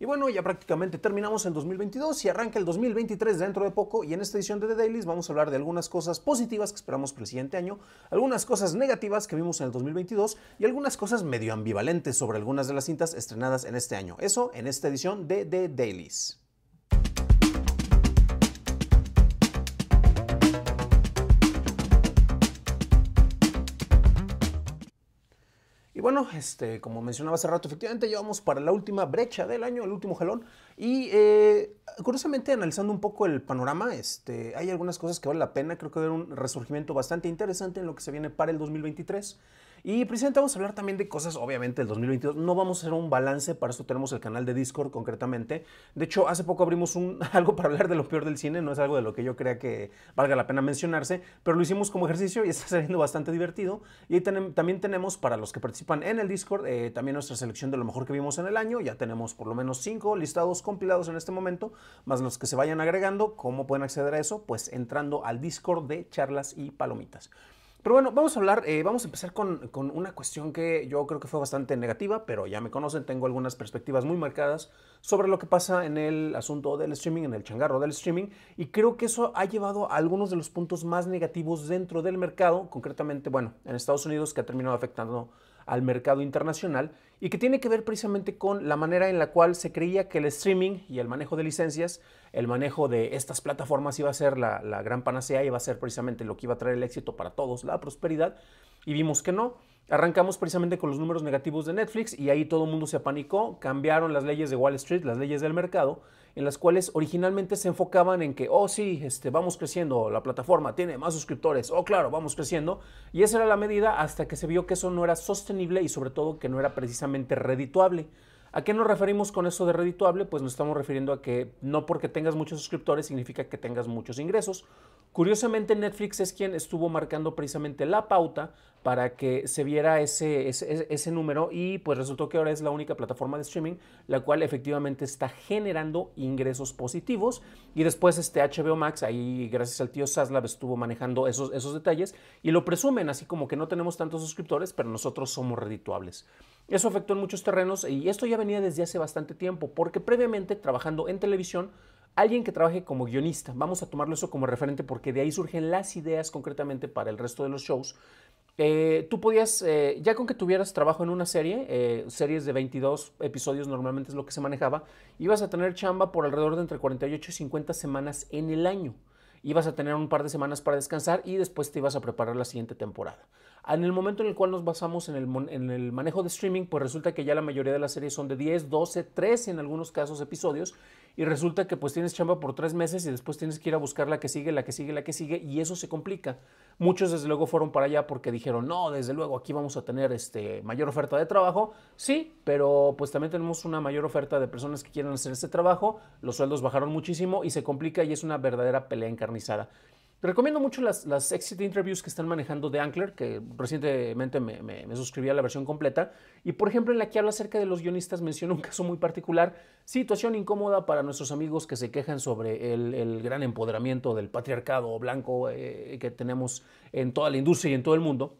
Y bueno, ya prácticamente terminamos en 2022 y arranca el 2023 dentro de poco y en esta edición de The Dailies vamos a hablar de algunas cosas positivas que esperamos para el siguiente año, algunas cosas negativas que vimos en el 2022 y algunas cosas medio ambivalentes sobre algunas de las cintas estrenadas en este año. Eso en esta edición de The Dailies. bueno, este, como mencionaba hace rato, efectivamente llevamos para la última brecha del año, el último jalón. Y eh, curiosamente, analizando un poco el panorama, este, hay algunas cosas que vale la pena. Creo que va a haber un resurgimiento bastante interesante en lo que se viene para el 2023. Y precisamente vamos a hablar también de cosas, obviamente, del 2022. No vamos a hacer un balance, para eso tenemos el canal de Discord concretamente. De hecho, hace poco abrimos un, algo para hablar de lo peor del cine, no es algo de lo que yo crea que valga la pena mencionarse, pero lo hicimos como ejercicio y está saliendo bastante divertido. Y también tenemos, para los que participan en el Discord, eh, también nuestra selección de lo mejor que vimos en el año. Ya tenemos por lo menos cinco listados compilados en este momento, más los que se vayan agregando. ¿Cómo pueden acceder a eso? Pues entrando al Discord de Charlas y Palomitas. Pero bueno, vamos a hablar, eh, vamos a empezar con, con, una cuestión que yo creo que fue bastante negativa, pero ya me conocen, tengo algunas perspectivas muy marcadas sobre lo que pasa en el asunto del streaming, en el changarro del streaming, y creo que eso ha llevado a algunos de los puntos más negativos dentro del mercado, concretamente, bueno, en Estados Unidos, que ha terminado afectando al mercado internacional y que tiene que ver precisamente con la manera en la cual se creía que el streaming y el manejo de licencias, el manejo de estas plataformas iba a ser la, gran panacea, iba a ser precisamente lo que iba a traer el éxito para todos, la prosperidad, y vimos que no. Arrancamos precisamente con los números negativos de Netflix y ahí todo el mundo se apanicó, cambiaron las leyes de Wall Street, las leyes del mercado, en las cuales originalmente se enfocaban en que, oh sí, este, vamos creciendo, la plataforma tiene más suscriptores, oh claro, vamos creciendo, y esa era la medida hasta que se vio que eso no era sostenible y sobre todo que no era precisamente redituable. ¿A qué nos referimos con eso de redituable? Pues nos estamos refiriendo a que no porque tengas muchos suscriptores significa que tengas muchos ingresos. Curiosamente Netflix es quien estuvo marcando precisamente la pauta para que se viera ese, ese, número y pues resultó que ahora es la única plataforma de streaming la cual efectivamente está generando ingresos positivos y después este HBO Max ahí gracias al tío Saslav estuvo manejando esos, esos detalles y lo presumen así como que no tenemos tantos suscriptores pero nosotros somos redituables. Eso afectó en muchos terrenos y esto ya venía desde hace bastante tiempo porque previamente trabajando en televisión alguien que trabaje como guionista. Vamos a tomarlo eso como referente porque de ahí surgen las ideas concretamente para el resto de los shows. Eh, tú podías, eh, ya con que tuvieras trabajo en una serie, eh, series de 22 episodios normalmente es lo que se manejaba, ibas a tener chamba por alrededor de entre 48 y 50 semanas en el año. Ibas a tener un par de semanas para descansar y después te ibas a preparar la siguiente temporada. En el momento en el cual nos basamos en el, manejo de streaming, pues resulta que ya la mayoría de las series son de 10, 12, 13 en algunos casos episodios, y resulta que pues tienes chamba por tres meses y después tienes que ir a buscar la que sigue, la que sigue, la que sigue, y eso se complica. Muchos desde luego fueron para allá porque dijeron, no, desde luego aquí vamos a tener este, mayor oferta de trabajo, sí, pero pues también tenemos una mayor oferta de personas que quieren hacer este trabajo, los sueldos bajaron muchísimo y se complica y es una verdadera pelea encarnizada. Recomiendo mucho las, exit interviews que están manejando de Ankler, que recientemente me, suscribí a la versión completa. Y por ejemplo, en la que habla acerca de los guionistas, menciona un caso muy particular, situación incómoda para nuestros amigos que se quejan sobre el, gran empoderamiento del patriarcado blanco eh, que tenemos en toda la industria y en todo el mundo.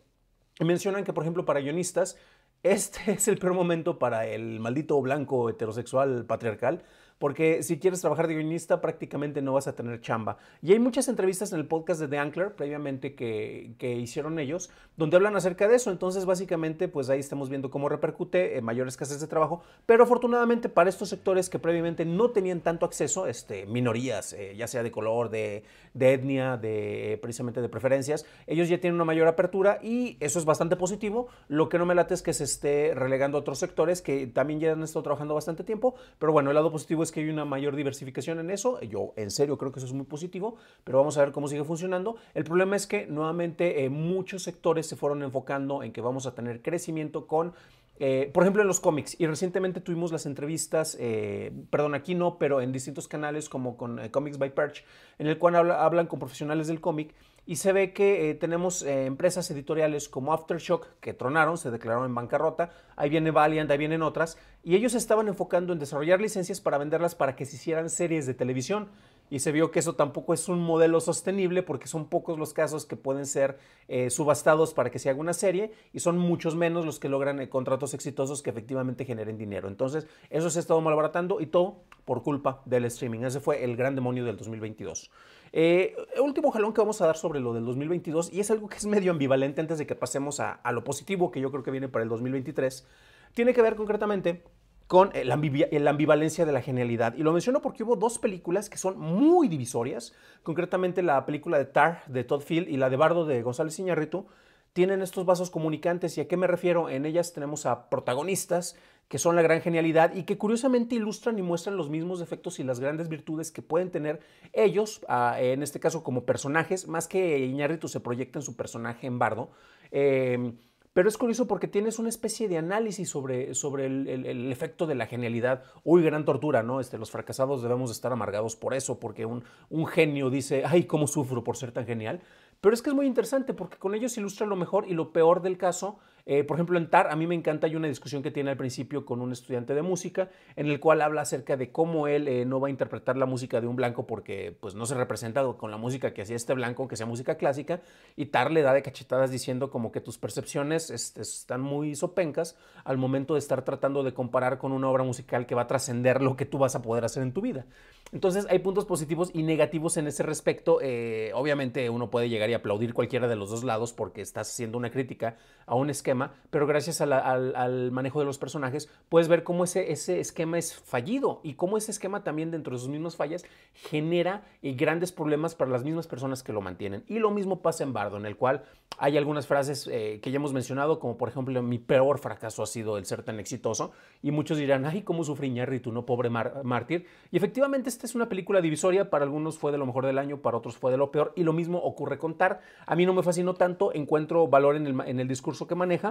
Y mencionan que, por ejemplo, para guionistas, este es el peor momento para el maldito blanco heterosexual patriarcal porque si quieres trabajar de guionista prácticamente no vas a tener chamba. Y hay muchas entrevistas en el podcast de The Ankler previamente que, que hicieron ellos, donde hablan acerca de eso. Entonces, básicamente, pues ahí estamos viendo cómo repercute en mayor escasez de trabajo, pero afortunadamente para estos sectores que previamente no tenían tanto acceso, este, minorías, eh, ya sea de color, de, etnia, de precisamente de preferencias, ellos ya tienen una mayor apertura y eso es bastante positivo. Lo que no me late es que se esté relegando a otros sectores que también ya han estado trabajando bastante tiempo, pero bueno, el lado positivo es que hay una mayor diversificación en eso. Yo en serio creo que eso es muy positivo, pero vamos a ver cómo sigue funcionando. El problema es que nuevamente eh, muchos sectores se fueron enfocando en que vamos a tener crecimiento con eh, por ejemplo, en los cómics, y recientemente tuvimos las entrevistas, eh, perdón, aquí no, pero en distintos canales como con eh, Comics by Perch, en el cual hablan con profesionales del cómic y se ve que tenemos empresas editoriales como Aftershock, que tronaron, se declararon en bancarrota, ahí viene Valiant, ahí vienen otras, y ellos estaban enfocando en desarrollar licencias para venderlas para que se hicieran series de televisión y se vio que eso tampoco es un modelo sostenible porque son pocos los casos que pueden ser eh, subastados para que se haga una serie y son muchos menos los que logran eh, contratos exitosos que efectivamente generen dinero. Entonces, eso se ha estado malbaratando y todo por culpa del streaming. Ese fue el gran demonio del 2022. El eh, último jalón que vamos a dar sobre lo del 2022 y es algo que es medio ambivalente antes de que pasemos a, a lo positivo que yo creo que viene para el 2023. Tiene que ver concretamente con eh, eh, la ambivalencia de la genialidad. Y lo menciono porque hubo dos películas que son muy divisorias, concretamente la película de Tar de Todd Field y la de Bardo de González Iñárritu, tienen estos vasos comunicantes. ¿Y a qué me refiero? En ellas tenemos a protagonistas que son la gran genialidad y que curiosamente ilustran y muestran los mismos defectos y las grandes virtudes que pueden tener ellos, ah, en este caso como personajes, más que Iñárritu se proyecta en su personaje en Bardo. Eh, pero es curioso porque tienes una especie de análisis sobre, sobre el, efecto de la genialidad. Uy, gran tortura, ¿no? Este, los fracasados debemos estar amargados por eso, porque un, un genio dice, ay, cómo sufro por ser tan genial. Pero es que es muy interesante porque con ellos ilustra lo mejor y lo peor del caso eh, por ejemplo, en TAR, a mí me encanta, hay una discusión que tiene al principio con un estudiante de música, en el cual habla acerca de cómo él eh, no va a interpretar la música de un blanco porque pues, no se representa con la música que hacía este blanco, que sea música clásica, y TAR le da de cachetadas diciendo como que tus percepciones este, están muy sopencas al momento de estar tratando de comparar con una obra musical que va a trascender lo que tú vas a poder hacer en tu vida. Entonces, hay puntos positivos y negativos en ese respecto. Eh, obviamente, uno puede llegar y aplaudir cualquiera de los dos lados porque estás haciendo una crítica a un esquema pero gracias al, manejo de los personajes puedes ver cómo ese, ese esquema es fallido y cómo ese esquema también dentro de sus mismas fallas genera eh, grandes problemas para las mismas personas que lo mantienen. Y lo mismo pasa en Bardo, en el cual hay algunas frases eh, que ya hemos mencionado, como por ejemplo, mi peor fracaso ha sido el ser tan exitoso, y muchos dirán, ay, cómo sufrí tú no pobre mártir. Y efectivamente esta es una película divisoria, para algunos fue de lo mejor del año, para otros fue de lo peor, y lo mismo ocurre con Tar. A mí no me fascinó tanto, encuentro valor en el discurso que maneja,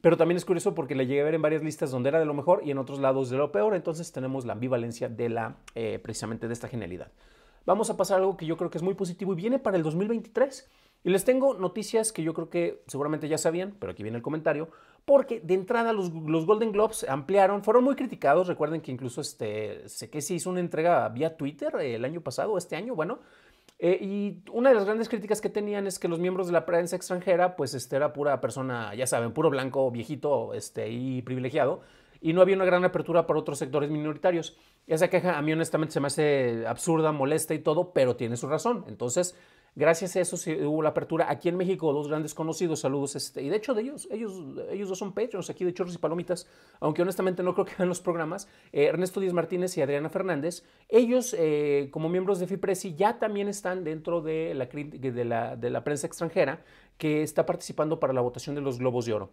pero también es curioso porque la llegué a ver en varias listas donde era de lo mejor y en otros lados de lo peor, entonces tenemos la ambivalencia de la, eh, precisamente de esta genialidad. Vamos a pasar algo que yo creo que es muy positivo y viene para el 2023. Y les tengo noticias que yo creo que seguramente ya sabían, pero aquí viene el comentario, porque de entrada los, los Golden Globes ampliaron, fueron muy criticados, recuerden que incluso este, sé que se hizo una entrega vía Twitter eh, el año pasado, este año, bueno, eh, y una de las grandes críticas que tenían es que los miembros de la prensa extranjera, pues este, era pura persona, ya saben, puro blanco, viejito este, y privilegiado, y no había una gran apertura para otros sectores minoritarios. Esa queja a mí honestamente se me hace absurda, molesta y todo, pero tiene su razón. Entonces, gracias a eso sí hubo la apertura. Aquí en México, dos grandes conocidos, saludos, este, y de hecho de ellos, ellos, ellos dos son pechos, aquí de Chorros y Palomitas, aunque honestamente no creo que vean los programas, eh, Ernesto Díaz Martínez y Adriana Fernández, ellos eh, como miembros de FIPRESI ya también están dentro de la, de de la prensa extranjera que está participando para la votación de los Globos de Oro.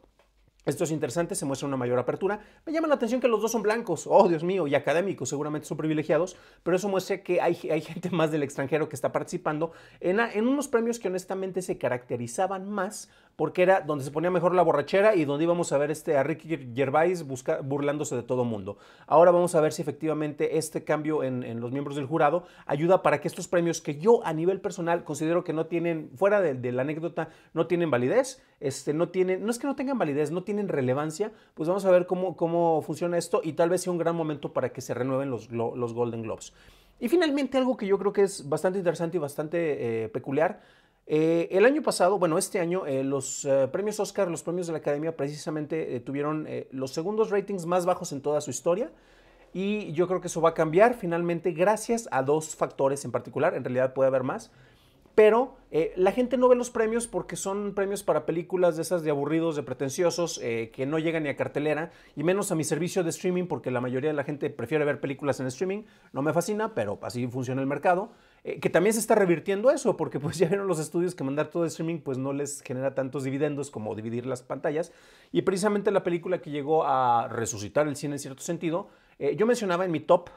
Esto es interesante, se muestra una mayor apertura. Me llama la atención que los dos son blancos, oh Dios mío, y académicos, seguramente son privilegiados, pero eso muestra que hay, hay gente más del extranjero que está participando en, en unos premios que honestamente se caracterizaban más porque era donde se ponía mejor la borrachera y donde íbamos a ver este, a Ricky Gervais burlándose de todo mundo. Ahora vamos a ver si efectivamente este cambio en, en, los miembros del jurado ayuda para que estos premios que yo a nivel personal considero que no tienen, fuera de, la anécdota, no tienen validez, este, no, tienen, no es que no tengan validez, no tienen tienen relevancia, pues vamos a ver cómo, cómo funciona esto y tal vez sea un gran momento para que se renueven los, los Golden Globes. Y finalmente algo que yo creo que es bastante interesante y bastante eh, peculiar. Eh, el año pasado, bueno, este año, eh, los premios Oscar, los premios de la Academia precisamente tuvieron los segundos ratings más bajos en toda su historia. Y yo creo que eso va a cambiar finalmente gracias a dos factores en particular. En realidad puede haber más pero eh, la gente no ve los premios porque son premios para películas de esas de aburridos, de pretenciosos, eh, que no llegan ni a cartelera, y menos a mi servicio de streaming, porque la mayoría de la gente prefiere ver películas en streaming. No me fascina, pero así funciona el mercado. Eh, que también se está revirtiendo eso, porque pues ya vieron los estudios que mandar todo de streaming pues no les genera tantos dividendos como dividir las pantallas. Y precisamente la película que llegó a resucitar el cine en cierto sentido yo mencionaba en mi top,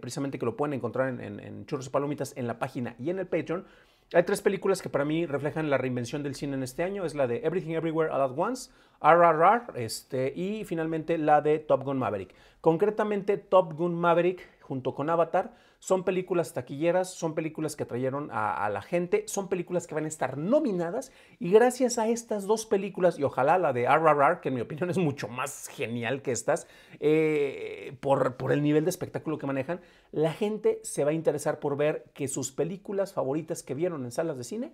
precisamente que lo pueden encontrar en, en, Churros y Palomitas, en la página y en el Patreon, hay tres películas que para mí reflejan la reinvención del cine en este año. Es la de Everything Everywhere All At Once, RRR, este, y finalmente la de Top Gun Maverick. Concretamente, Top Gun Maverick junto con Avatar, son películas taquilleras, son películas que atrayeron a, la gente, son películas que van a estar nominadas y gracias a estas dos películas, y ojalá la de RRR, que en mi opinión es mucho más genial que estas, eh, por, por el nivel de espectáculo que manejan, la gente se va a interesar por ver que sus películas favoritas que vieron en salas de cine,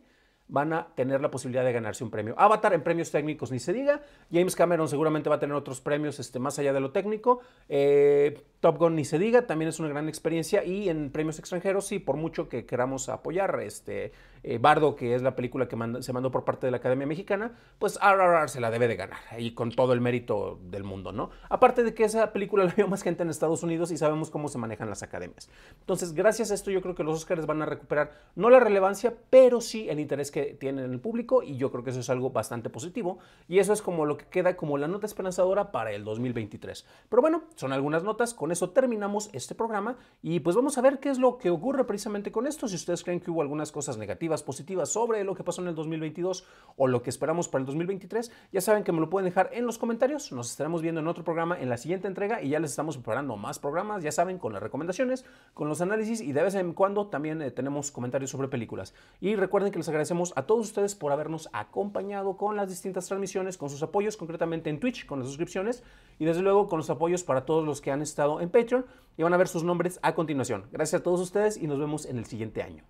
van a tener la posibilidad de ganarse un premio. Avatar en premios técnicos, ni se diga. James Cameron seguramente va a tener otros premios este, más allá de lo técnico. Eh, Top Gun, ni se diga, también es una gran experiencia. Y en premios extranjeros, sí, por mucho que queramos apoyar este, eh, Bardo, que es la película que se mandó por parte de la Academia Mexicana, pues RRR se la debe de ganar, y con todo el mérito del mundo, ¿no? Aparte de que esa película la vio más gente en Estados Unidos y sabemos cómo se manejan las academias. Entonces, gracias a esto yo creo que los Oscars van a recuperar no la relevancia, pero sí el interés que tienen en el público y yo creo que eso es algo bastante positivo y eso es como lo que queda como la nota esperanzadora para el 2023. Pero bueno, son algunas notas, con eso terminamos este programa y pues vamos a ver qué es lo que ocurre precisamente con esto, si ustedes creen que hubo algunas cosas negativas positivas sobre lo que pasó en el 2022 o lo que esperamos para el 2023, ya saben que me lo pueden dejar en los comentarios. Nos estaremos viendo en otro programa en la siguiente entrega y ya les estamos preparando más programas, ya saben, con las recomendaciones, con los análisis y de vez en cuando también eh, tenemos comentarios sobre películas. Y recuerden que les agradecemos a todos ustedes por habernos acompañado con las distintas transmisiones, con sus apoyos, concretamente en Twitch, con las suscripciones y desde luego con los apoyos para todos los que han estado en Patreon y van a ver sus nombres a continuación. Gracias a todos ustedes y nos vemos en el siguiente año.